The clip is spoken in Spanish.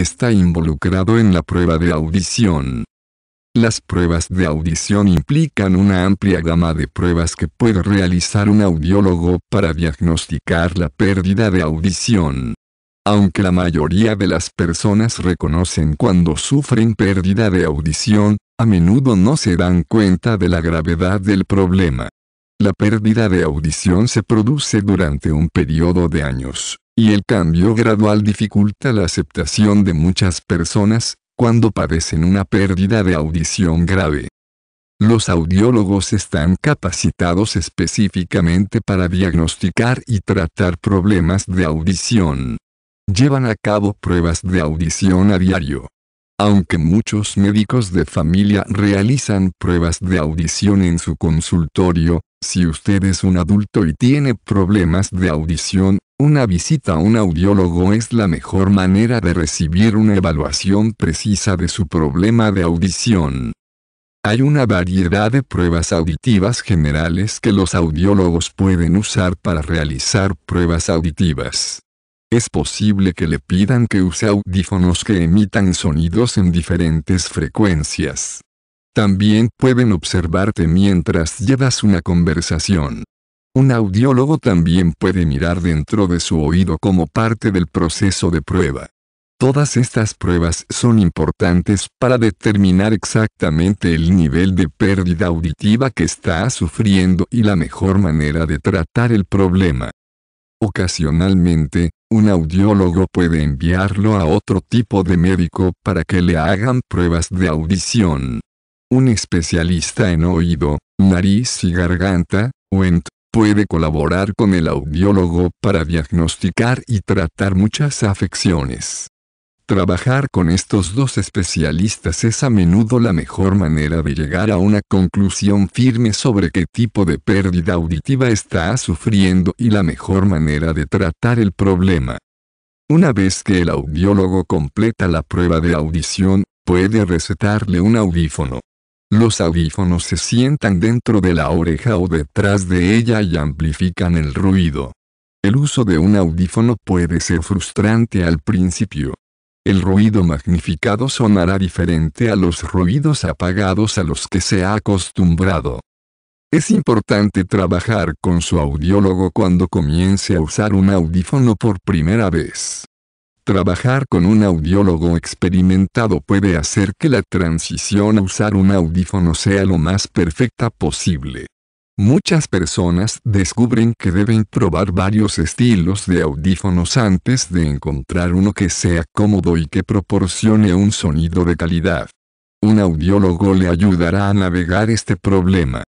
está involucrado en la prueba de audición. Las pruebas de audición implican una amplia gama de pruebas que puede realizar un audiólogo para diagnosticar la pérdida de audición. Aunque la mayoría de las personas reconocen cuando sufren pérdida de audición, a menudo no se dan cuenta de la gravedad del problema. La pérdida de audición se produce durante un periodo de años, y el cambio gradual dificulta la aceptación de muchas personas, cuando padecen una pérdida de audición grave. Los audiólogos están capacitados específicamente para diagnosticar y tratar problemas de audición. Llevan a cabo pruebas de audición a diario. Aunque muchos médicos de familia realizan pruebas de audición en su consultorio, si usted es un adulto y tiene problemas de audición, una visita a un audiólogo es la mejor manera de recibir una evaluación precisa de su problema de audición. Hay una variedad de pruebas auditivas generales que los audiólogos pueden usar para realizar pruebas auditivas. Es posible que le pidan que use audífonos que emitan sonidos en diferentes frecuencias. También pueden observarte mientras llevas una conversación. Un audiólogo también puede mirar dentro de su oído como parte del proceso de prueba. Todas estas pruebas son importantes para determinar exactamente el nivel de pérdida auditiva que está sufriendo y la mejor manera de tratar el problema. Ocasionalmente, un audiólogo puede enviarlo a otro tipo de médico para que le hagan pruebas de audición. Un especialista en oído, nariz y garganta, o ENT, puede colaborar con el audiólogo para diagnosticar y tratar muchas afecciones. Trabajar con estos dos especialistas es a menudo la mejor manera de llegar a una conclusión firme sobre qué tipo de pérdida auditiva está sufriendo y la mejor manera de tratar el problema. Una vez que el audiólogo completa la prueba de audición, puede recetarle un audífono. Los audífonos se sientan dentro de la oreja o detrás de ella y amplifican el ruido. El uso de un audífono puede ser frustrante al principio. El ruido magnificado sonará diferente a los ruidos apagados a los que se ha acostumbrado. Es importante trabajar con su audiólogo cuando comience a usar un audífono por primera vez. Trabajar con un audiólogo experimentado puede hacer que la transición a usar un audífono sea lo más perfecta posible. Muchas personas descubren que deben probar varios estilos de audífonos antes de encontrar uno que sea cómodo y que proporcione un sonido de calidad. Un audiólogo le ayudará a navegar este problema.